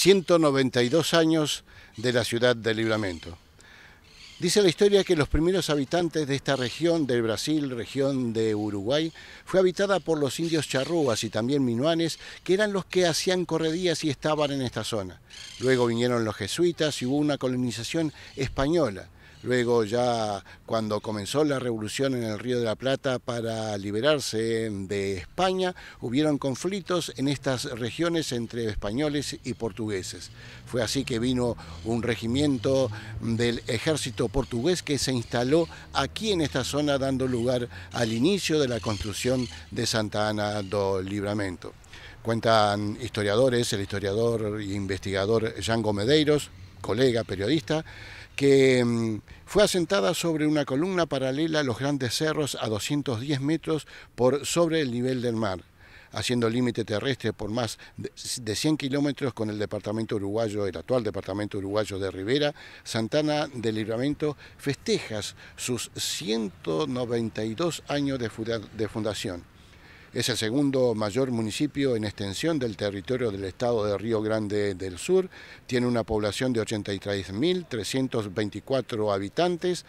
192 años de la ciudad de Libramento. Dice la historia que los primeros habitantes de esta región del Brasil, región de Uruguay, fue habitada por los indios charrúas y también minuanes, que eran los que hacían corredías y estaban en esta zona. Luego vinieron los jesuitas y hubo una colonización española. Luego ya cuando comenzó la revolución en el Río de la Plata para liberarse de España, hubieron conflictos en estas regiones entre españoles y portugueses. Fue así que vino un regimiento del ejército portugués que se instaló aquí en esta zona dando lugar al inicio de la construcción de Santa Ana do Libramento. Cuentan historiadores, el historiador e investigador Jango Medeiros, colega periodista, que mm, fue asentada sobre una columna paralela a los grandes cerros a 210 metros por sobre el nivel del mar haciendo límite terrestre por más de 100 kilómetros con el departamento uruguayo, el actual departamento uruguayo de Rivera, Santana del Libramento festeja sus 192 años de fundación. Es el segundo mayor municipio en extensión del territorio del estado de Río Grande del Sur. Tiene una población de 83.324 habitantes.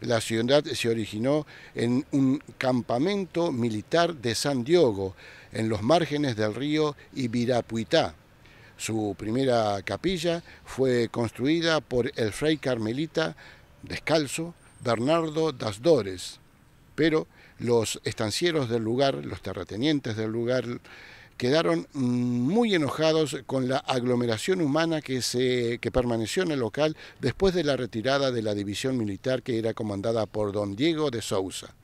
La ciudad se originó en un campamento militar de San Diego en los márgenes del río Ibirapuitá. Su primera capilla fue construida por el fray carmelita descalzo Bernardo Dasdores. Dores pero los estancieros del lugar, los terratenientes del lugar, quedaron muy enojados con la aglomeración humana que, se, permaneció en el local después de la retirada de la división militar que era comandada por don Diego de Sousa.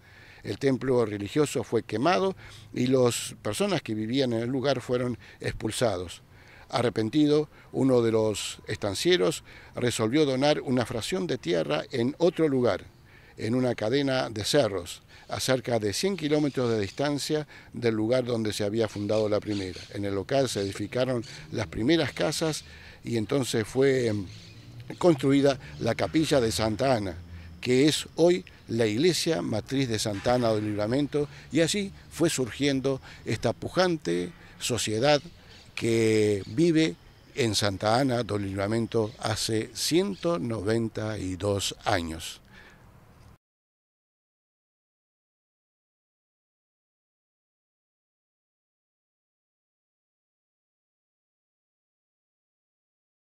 El templo religioso fue quemado y las personas que vivían en el lugar fueron expulsados. Arrepentido, uno de los estancieros resolvió donar una fracción de tierra en otro lugar en una cadena de cerros a cerca de 100 kilómetros de distancia del lugar donde se había fundado la primera. En el local se edificaron las primeras casas y entonces fue em, construida la capilla de Santa Ana, que es hoy la iglesia matriz de Santa Ana del Libramento, y así fue surgiendo esta pujante sociedad que vive en Santa Ana del Libramento hace 192 años.